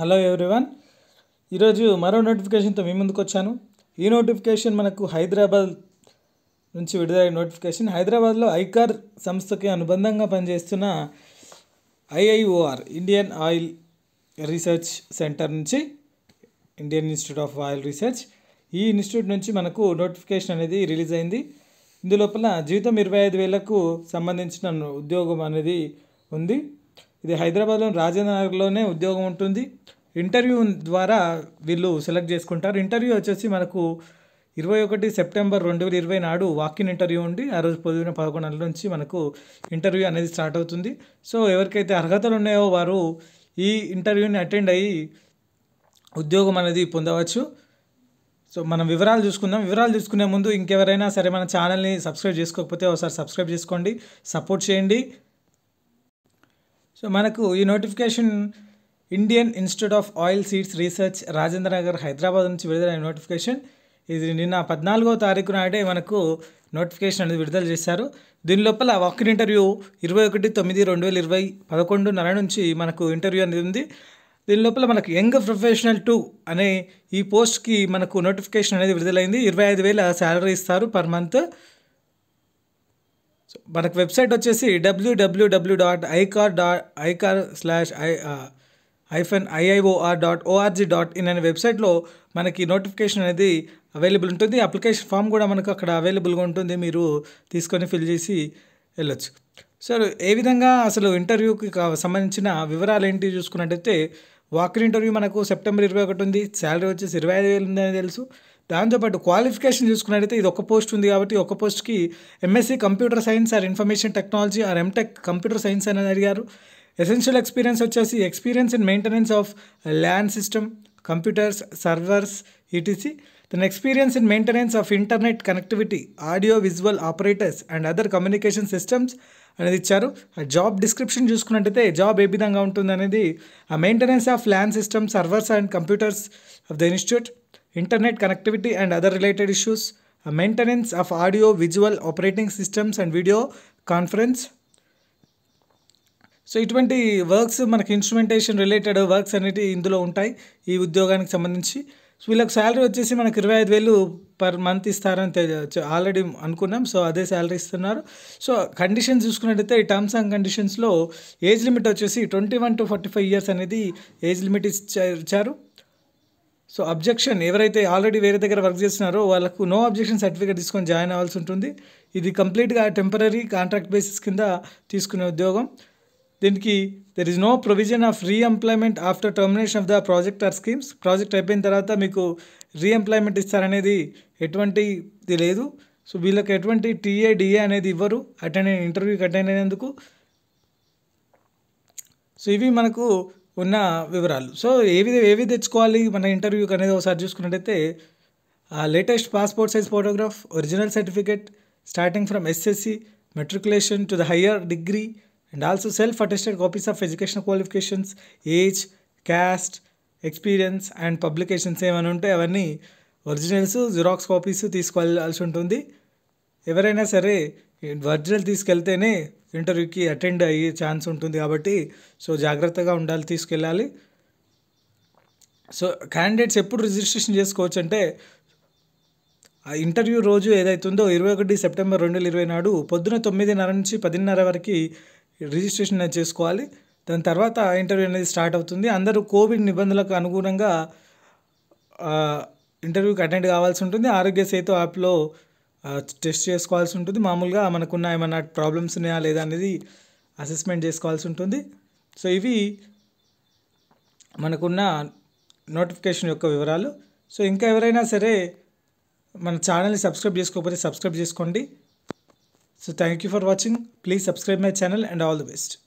Hello everyone ఈరోజు మరో నోటిఫికేషన్తో మీ ముందుకు వచ్చాను ఈ నోటిఫికేషన్ మనకు హైదరాబాద్ నుంచి విడుదలైన నోటిఫికేషన్ హైదరాబాద్లో ఐకార్ సంస్థకి అనుబంధంగా పనిచేస్తున్న IIOR Indian Oil Research Centre నుంచి Indian Institute of Oil Research ఈ ఇన్స్టిట్యూట్ నుంచి మనకు నోటిఫికేషన్ అనేది రిలీజ్ అయింది ఇందులోపల జీతం ఇరవై ఐదు వేలకు సంబంధించిన ఉద్యోగం అనేది ఉంది ఇది హైదరాబాద్లోని రాజనగర్లోనే ఉద్యోగం ఉంటుంది ఇంటర్వ్యూ ద్వారా వీళ్ళు సెలెక్ట్ చేసుకుంటారు ఇంటర్వ్యూ వచ్చేసి మనకు ఇరవై ఒకటి సెప్టెంబర్ రెండు వేల ఇరవై నాడు వాకిన్ ఇంటర్వ్యూ ఉండి ఆ రోజు పొద్దున పదకొండు నెలల నుంచి మనకు ఇంటర్వ్యూ అనేది స్టార్ట్ అవుతుంది సో ఎవరికైతే అర్హతలు ఉన్నాయో వారు ఈ ఇంటర్వ్యూని అటెండ్ అయ్యి ఉద్యోగం అనేది పొందవచ్చు సో మనం వివరాలు చూసుకుందాం వివరాలు చూసుకునే ముందు ఇంకెవరైనా సరే మన ఛానల్ని సబ్స్క్రైబ్ చేసుకోకపోతే ఒకసారి సబ్స్క్రైబ్ చేసుకోండి సపోర్ట్ చేయండి సో మనకు ఈ notification Indian Institute of Oil Seeds Research Rajendra Nagar Hyderabad నుంచి విడుదలైన నోటిఫికేషన్ ఇది నిన్న పద్నాలుగో తారీఖు నాడే మనకు నోటిఫికేషన్ అనేది విడుదల చేశారు దీని లోపల వాకిన్ ఇంటర్వ్యూ ఇరవై ఒకటి తొమ్మిది రెండు వేల ఇరవై పదకొండు నెల నుంచి మనకు ఇంటర్వ్యూ అనేది ఉంది దీని లోపల మనకు యంగ్ ప్రొఫెషనల్ టూ అనే ఈ పోస్ట్కి మనకు నోటిఫికేషన్ అనేది విడుదలైంది ఇరవై ఐదు వేల శాలరీ ఇస్తారు పర్ మంత్ సో మనకు వెబ్సైట్ వచ్చేసి W W W dot ICAR dot ICAR slash I hyphen IIOR dot ORG dot in అనే వెబ్సైట్లో మనకి నోటిఫికేషన్ అనేది అవైలబుల్ ఉంటుంది అప్లికేషన్ ఫామ్ కూడా మనకు అక్కడ అవైలబుల్గా ఉంటుంది మీరు తీసుకొని ఫిల్ చేసి వెళ్ళొచ్చు సార్ ఏ విధంగా అసలు ఇంటర్వ్యూకి సంబంధించిన వివరాలు ఏంటి చూసుకున్నట్టయితే వాకర్ ఇంటర్వ్యూ మనకు సెప్టెంబర్ ఇరవై ఒకటి ఉంది శాలరీ వచ్చేసి ఇరవై ఐదు వేలు ఉందని తెలుసు దాంతోపాటు క్వాలిఫికేషన్ చూసుకున్నట్టయితే ఇది ఒక పోస్ట్ ఉంది కాబట్టి ఒక పోస్ట్కి MSc computer science or information technology or MTech computer science అని అడిగారు ఎసెన్షియల్ ఎక్స్పీరియన్స్ వచ్చేసి experience in maintenance of LAN system computers servers etc then experience in maintenance of internet connectivity audio visual operators and other communication systems అనేది ఇచ్చారు ఆ job description చూసుకున్నట్టయితే job ఏ విధంగా ఉంటుంది అనేది ఆ maintenance of LAN system servers and computers of the institute internet connectivity and other related issues, maintenance of audio, visual, operating systems and video conference. So ఇటువంటి వర్క్స్ మనకి ఇన్స్ట్రుమెంటేషన్ రిలేటెడ్ వర్క్స్ అనేవి ఇందులో ఉంటాయి ఈ ఉద్యోగానికి సంబంధించి సో వీళ్ళకి salary వచ్చేసి మనకు ఇరవై ఐదు వేలు పర్ మంత్ ఇస్తారని ఆల్రెడీ అనుకున్నాం సో అదే శాలరీ ఇస్తున్నారు సో కండిషన్స్ చూసుకున్నట్టయితే ఈ టర్మ్స్ అండ్ కండిషన్స్లో ఏజ్ లిమిట్ వచ్చేసి twenty one to forty five years అనేది ఏజ్ లిమిట్ ఇచ్చారు సో అబ్జెక్షన్ ఎవరైతే ఆల్రెడీ వేరే దగ్గర వర్క్ చేస్తున్నారో వాళ్ళకు నో అబ్జెక్షన్ సర్టిఫికేట్ తీసుకొని జాయిన్ అవ్వాల్సి ఉంటుంది ఇది కంప్లీట్గా టెంపరీ కాంట్రాక్ట్ బేసిస్ కింద తీసుకునే ఉద్యోగం దీనికి there is no provision of reemployment after termination of the project or schemes project అయిపోయిన తర్వాత మీకు రీఎంప్లాయ్మెంట్ ఇస్తారనేది ఎటువంటిది లేదు సో వీళ్ళకి ఎటువంటి టీఏ డిఏ అనేది ఇవ్వరు అటెండ్ ఇంటర్వ్యూకి అటెండ్ అయినందుకు సో ఇవి మనకు ఉన్న వివరాలు సో ఏవి ఏవి తెచ్చుకోవాలి మన ఇంటర్వ్యూకి అనేది ఒకసారి చూసుకున్నట్టయితే latest passport size photograph original certificate starting from SSC matriculation to the higher degree and also self attested copies of education qualifications age caste experience and publications ఏమైనా ఉంటే అవన్నీ ఒరిజినల్స్ జిరాక్స్ కాపీస్ తీసుకెళ్ళాల్సి ఉంటుంది ఎవరైనా సరే ఒరిజినల్ తీసుకెళ్తేనే ఇంటర్వ్యూకి attend అయ్యే chance ఉంటుంది కాబట్టి సో జాగ్రత్తగా ఉండాలి తీసుకెళ్ళాలి సో క్యాండిడేట్స్ ఎప్పుడు రిజిస్ట్రేషన్ చేసుకోవచ్చు అంటే ఆ ఇంటర్వ్యూ రోజు ఏదైతుందో ఇరవై ఒకటి సెప్టెంబర్ రెండు వేల ఇరవై నాడు పొద్దున తొమ్మిదిన్నర నుంచి పదిన్నర వరకు రిజిస్ట్రేషన్ అనేది చేసుకోవాలి దాని తర్వాత ఇంటర్వ్యూ అనేది స్టార్ట్ అవుతుంది అందరూ కోవిడ్ నిబంధనలకు అనుగుణంగా ఇంటర్వ్యూకి అటెండ్ కావాల్సి ఉంటుంది ఆరోగ్య సేతు యాప్లో టెస్ట్ చేసుకోవాల్సి ఉంటుంది మామూలుగా మనకున్న ఏమైనా ప్రాబ్లమ్స్ ఉన్నాయా లేదా అనేది అసెస్మెంట్ చేసుకోవాల్సి ఉంటుంది సో ఇవి మనకున్న నోటిఫికేషన్ యొక్క వివరాలు సో ఇంకా ఎవరైనా సరే మన ఛానల్ని సబ్స్క్రైబ్ చేసుకోకపోతే సబ్స్క్రైబ్ చేసుకోండి so thank you for watching please subscribe my channel and all the best